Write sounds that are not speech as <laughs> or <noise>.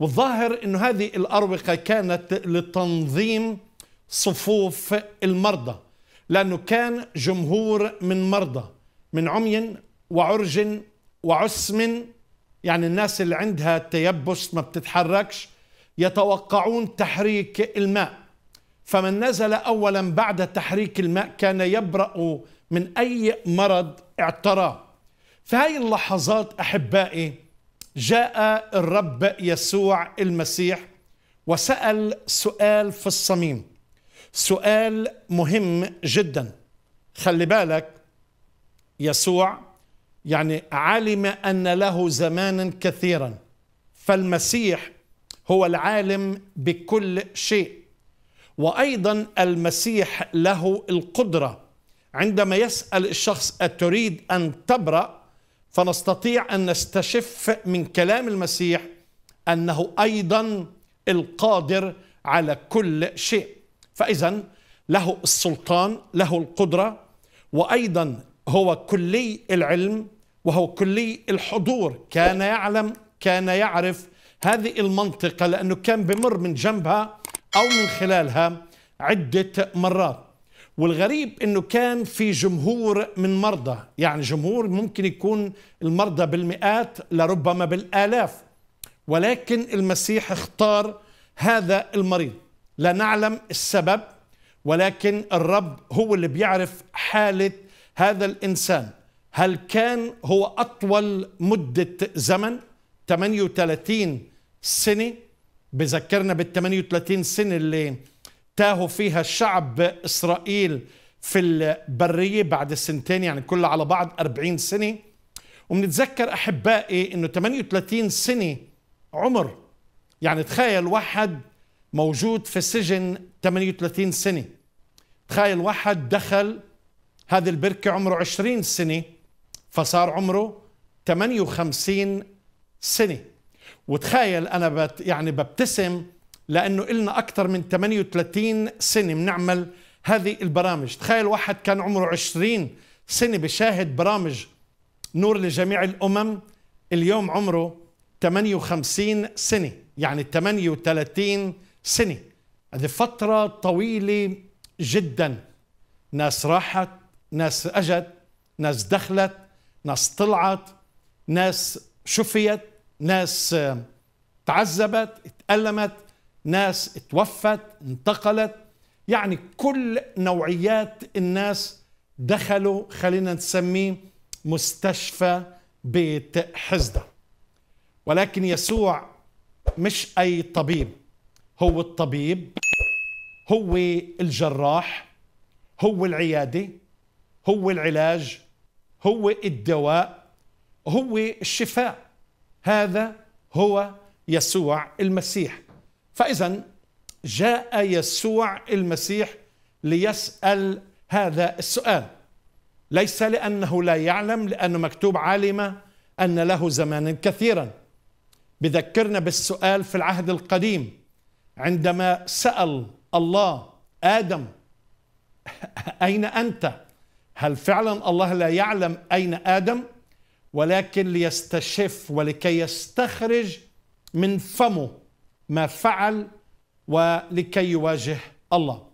والظاهر أن هذه الأروقة كانت لتنظيم صفوف المرضى لأنه كان جمهور من مرضى من عمي وعرج وعسم يعني الناس اللي عندها تيبس ما بتتحركش يتوقعون تحريك الماء فمن نزل أولا بعد تحريك الماء كان يبرأ من أي مرض اعتراه في هاي اللحظات أحبائي جاء الرب يسوع المسيح وسأل سؤال في الصميم سؤال مهم جدا خلي بالك يسوع يعني علم أن له زمانا كثيرا فالمسيح هو العالم بكل شيء وأيضا المسيح له القدرة عندما يسأل الشخص أتريد أن تبرأ فنستطيع ان نستشف من كلام المسيح انه ايضا القادر على كل شيء فاذا له السلطان له القدره وايضا هو كلي العلم وهو كلي الحضور كان يعلم كان يعرف هذه المنطقه لانه كان بمر من جنبها او من خلالها عده مرات والغريب انه كان في جمهور من مرضى يعني جمهور ممكن يكون المرضى بالمئات لربما بالالاف ولكن المسيح اختار هذا المريض لا نعلم السبب ولكن الرب هو اللي بيعرف حاله هذا الانسان هل كان هو اطول مده زمن 38 سنه بذكرنا بال 38 سنه اللي تاهوا فيها الشعب إسرائيل في البرية بعد سنتين يعني كلها على بعض 40 سنة ومنتذكر أحبائي أنه 38 سنة عمر يعني تخيل واحد موجود في سجن 38 سنة تخيل واحد دخل هذه البركة عمره 20 سنة فصار عمره 58 سنة وتخيل أنا بت يعني ببتسم لأنه إلنا أكثر من 38 سنة بنعمل هذه البرامج تخيل واحد كان عمره 20 سنة بشاهد برامج نور لجميع الأمم اليوم عمره 58 سنة يعني 38 سنة هذه فترة طويلة جدا ناس راحت ناس أجت ناس دخلت ناس طلعت ناس شفيت ناس تعذبت اتألمت ناس توفت انتقلت يعني كل نوعيات الناس دخلوا خلينا نسميه مستشفى بيت حزدة ولكن يسوع مش أي طبيب هو الطبيب هو الجراح هو العيادة هو العلاج هو الدواء هو الشفاء هذا هو يسوع المسيح فإذا جاء يسوع المسيح ليسأل هذا السؤال ليس لأنه لا يعلم لأنه مكتوب عالم أن له زمانا كثيرا بذكرنا بالسؤال في العهد القديم عندما سأل الله آدم <laughs> أين أنت؟ هل فعلا الله لا يعلم أين آدم؟ ولكن ليستشف ولكي يستخرج من فمه ما فعل ولكي يواجه الله